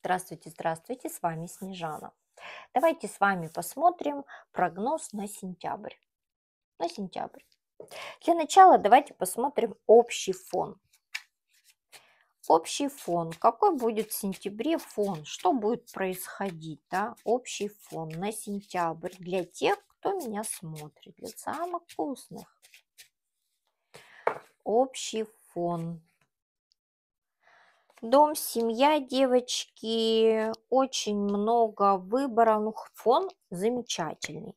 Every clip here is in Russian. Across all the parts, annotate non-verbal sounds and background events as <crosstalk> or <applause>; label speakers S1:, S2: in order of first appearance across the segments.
S1: Здравствуйте, здравствуйте, с вами Снежана. Давайте с вами посмотрим прогноз на сентябрь. На сентябрь. Для начала давайте посмотрим общий фон. Общий фон. Какой будет в сентябре фон? Что будет происходить? Да? Общий фон на сентябрь для тех, кто меня смотрит, для самых вкусных. Общий фон Дом, семья, девочки, очень много выбора. Ну, фон замечательный.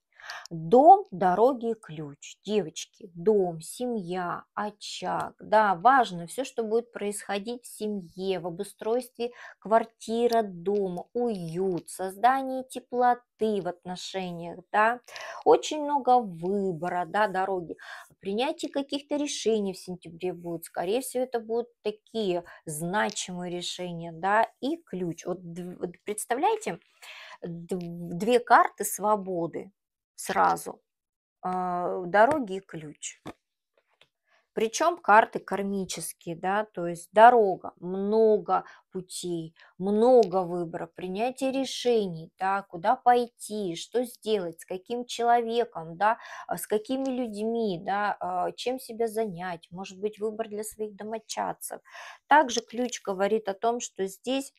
S1: Дом, дороги, ключ. Девочки, дом, семья, очаг. Да, важно все, что будет происходить в семье, в обустройстве квартира, дома, уют, создание теплоты в отношениях, да. Очень много выбора, да, дороги. Принятие каких-то решений в сентябре будет. Скорее всего, это будут такие значимые решения, да, и ключ. Вот представляете, две карты свободы сразу. Э, дороги и ключ. Причем карты кармические, да, то есть дорога, много путей, много выбора, принятие решений, да, куда пойти, что сделать, с каким человеком, да, а, с какими людьми, да, а, чем себя занять, может быть, выбор для своих домочадцев. Также ключ говорит о том, что здесь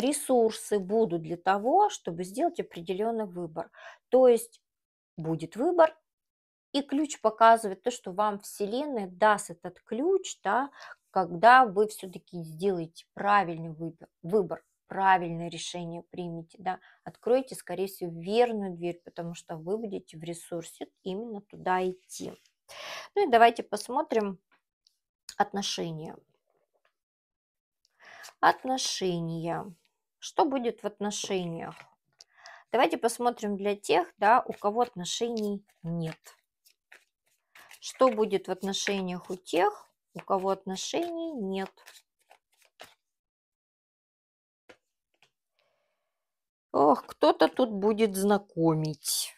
S1: ресурсы будут для того, чтобы сделать определенный выбор. То есть будет выбор, и ключ показывает то, что вам Вселенная даст этот ключ, да, когда вы все-таки сделаете правильный выбор, выбор, правильное решение примете, да, откроете, скорее всего, верную дверь, потому что вы будете в ресурсе именно туда идти. Ну и давайте посмотрим отношения. Отношения. Что будет в отношениях? Давайте посмотрим для тех, да, у кого отношений нет. Что будет в отношениях у тех, у кого отношений нет? Ох, кто-то тут будет знакомить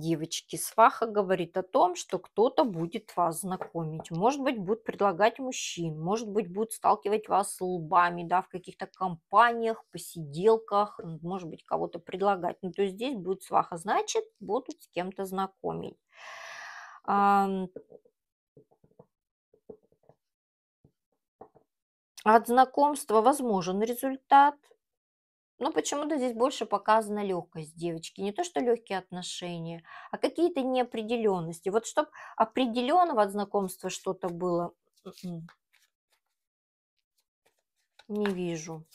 S1: девочки. Сваха говорит о том, что кто-то будет вас знакомить. Может быть, будет предлагать мужчин. Может быть, будет сталкивать вас с лбами, да, в каких-то компаниях, посиделках. Может быть, кого-то предлагать. Ну, то есть здесь будет сваха. Значит, будут с кем-то знакомить. От знакомства возможен результат – но почему-то здесь больше показана легкость девочки. Не то, что легкие отношения, а какие-то неопределенности. Вот чтобы определенного от знакомства что-то было, м-м. не вижу.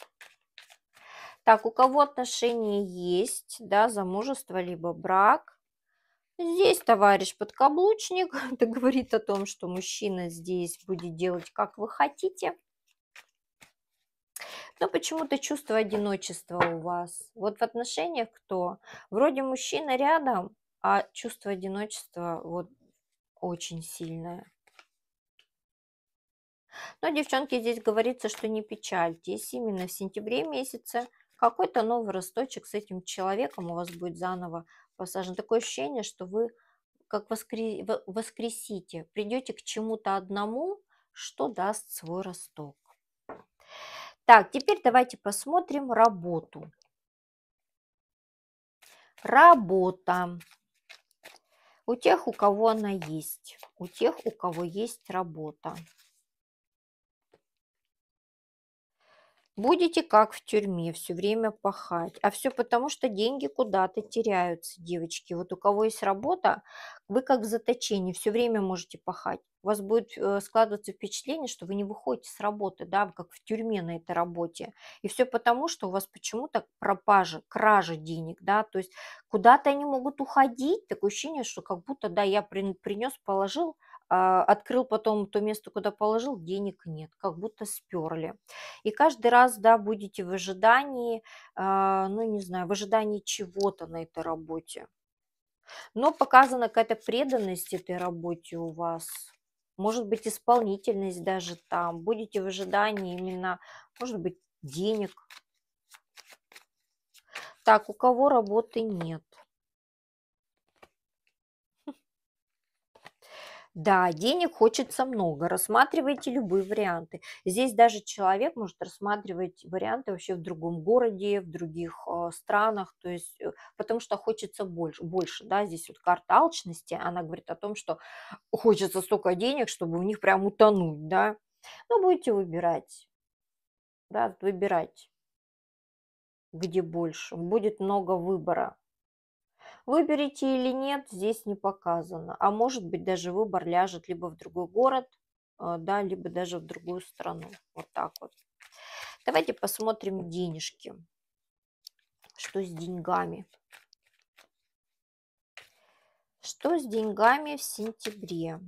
S1: Так, у кого отношения есть, да, замужество, либо брак. Здесь товарищ подкаблучник, это <laughs> говорит о том, что мужчина здесь будет делать, как вы хотите но почему-то чувство одиночества у вас. Вот в отношениях кто? Вроде мужчина рядом, а чувство одиночества вот очень сильное. Но, девчонки, здесь говорится, что не печальтесь. Именно в сентябре месяце какой-то новый росточек с этим человеком у вас будет заново посажен. Такое ощущение, что вы как воскресите, придете к чему-то одному, что даст свой росток. Так, теперь давайте посмотрим работу. Работа. У тех, у кого она есть, у тех, у кого есть работа. Будете как в тюрьме, все время пахать. А все потому, что деньги куда-то теряются, девочки. Вот у кого есть работа, вы как в заточении, все время можете пахать. У вас будет э, складываться впечатление, что вы не выходите с работы, да, как в тюрьме на этой работе. И все потому, что у вас почему-то пропажа, кража денег, да, то есть куда-то они могут уходить. Такое ощущение, что как будто, да, я принес, положил, а, открыл потом то место, куда положил, денег нет, как будто сперли. И каждый раз, да, будете в ожидании, а, ну, не знаю, в ожидании чего-то на этой работе. Но показана какая-то преданность этой работе у вас. Может быть, исполнительность даже там. Будете в ожидании именно, может быть, денег. Так, у кого работы нет? Да, денег хочется много. Рассматривайте любые варианты. Здесь даже человек может рассматривать варианты вообще в другом городе, в других а, странах, то есть, э, потому что хочется больше. больше да? Здесь вот карта алчности, она говорит о том, что хочется столько денег, чтобы в них прям утонуть. Да? Но будете выбирать, да, выбирать, где больше. Будет много выбора. Выберете или нет, здесь не показано. А может быть даже выбор ляжет либо в другой город, э, да, либо даже в другую страну. Вот так вот. Давайте посмотрим денежки. Что с деньгами? Что с деньгами в сентябре?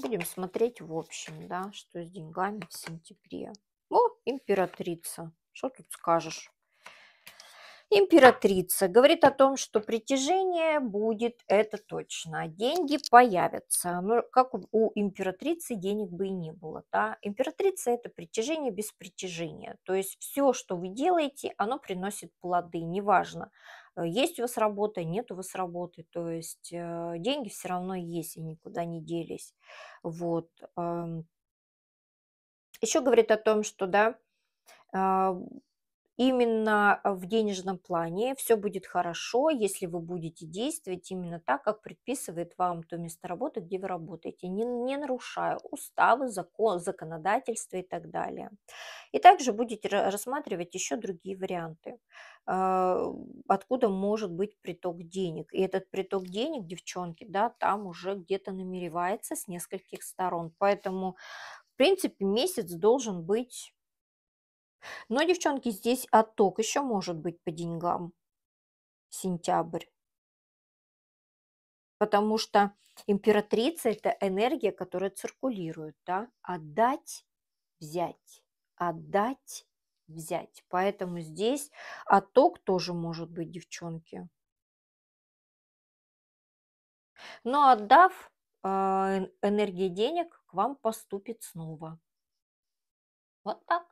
S1: Будем смотреть в общем, да, что с деньгами в сентябре. О, императрица, что тут скажешь? Императрица говорит о том, что притяжение будет, это точно. Деньги появятся. Ну, как у императрицы денег бы и не было. Да? Императрица – это притяжение без притяжения. То есть все, что вы делаете, оно приносит плоды. Неважно, э, есть у вас работа, нет у вас работы. То есть э, деньги все равно есть и никуда не делись. Вот. Еще говорит о том, что да, а, именно э, в денежном плане. Все будет хорошо, если вы будете действовать именно так, как предписывает вам то место работы, где вы работаете, не, не нарушая уставы, закон, законодательство и так далее. И также будете рассматривать еще другие варианты, э, откуда может быть приток денег. И этот приток денег, девчонки, да, там уже где-то намеревается с нескольких сторон. Поэтому, в принципе, месяц должен быть но, девчонки, здесь отток еще может быть по деньгам. Сентябрь. Потому что императрица – это энергия, которая циркулирует. Да? Отдать, взять, отдать, взять. Поэтому здесь отток тоже может быть, девчонки. Но отдав э, энергии денег, к вам поступит снова. Вот так.